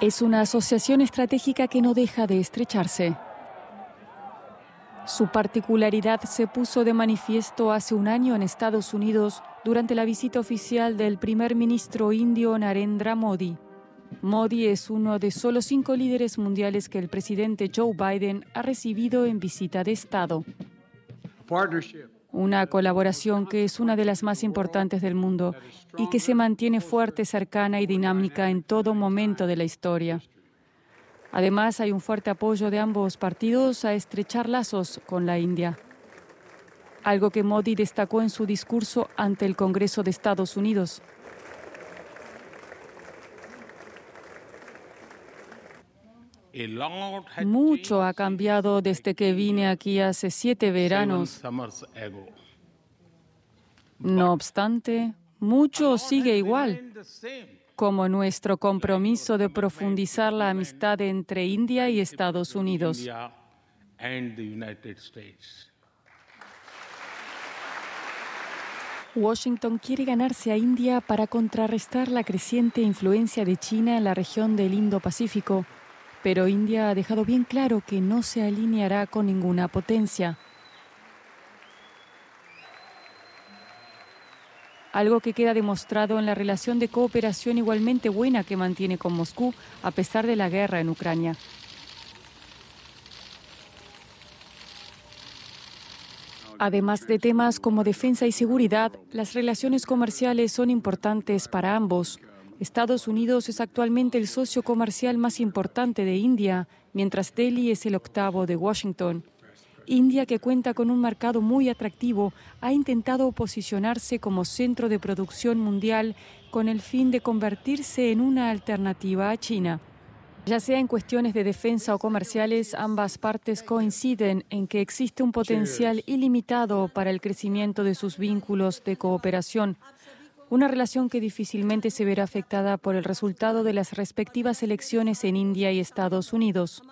Es una asociación estratégica que no deja de estrecharse. Su particularidad se puso de manifiesto hace un año en Estados Unidos durante la visita oficial del primer ministro indio Narendra Modi. Modi es uno de solo cinco líderes mundiales que el presidente Joe Biden ha recibido en visita de Estado una colaboración que es una de las más importantes del mundo y que se mantiene fuerte, cercana y dinámica en todo momento de la historia. Además, hay un fuerte apoyo de ambos partidos a estrechar lazos con la India, algo que Modi destacó en su discurso ante el Congreso de Estados Unidos. Mucho ha cambiado desde que vine aquí hace siete veranos. No obstante, mucho sigue igual, como nuestro compromiso de profundizar la amistad entre India y Estados Unidos. Washington quiere ganarse a India para contrarrestar la creciente influencia de China en la región del Indo-Pacífico pero India ha dejado bien claro que no se alineará con ninguna potencia. Algo que queda demostrado en la relación de cooperación igualmente buena que mantiene con Moscú a pesar de la guerra en Ucrania. Además de temas como defensa y seguridad, las relaciones comerciales son importantes para ambos. Estados Unidos es actualmente el socio comercial más importante de India, mientras Delhi es el octavo de Washington. India, que cuenta con un mercado muy atractivo, ha intentado posicionarse como centro de producción mundial con el fin de convertirse en una alternativa a China. Ya sea en cuestiones de defensa o comerciales, ambas partes coinciden en que existe un potencial ilimitado para el crecimiento de sus vínculos de cooperación una relación que difícilmente se verá afectada por el resultado de las respectivas elecciones en India y Estados Unidos.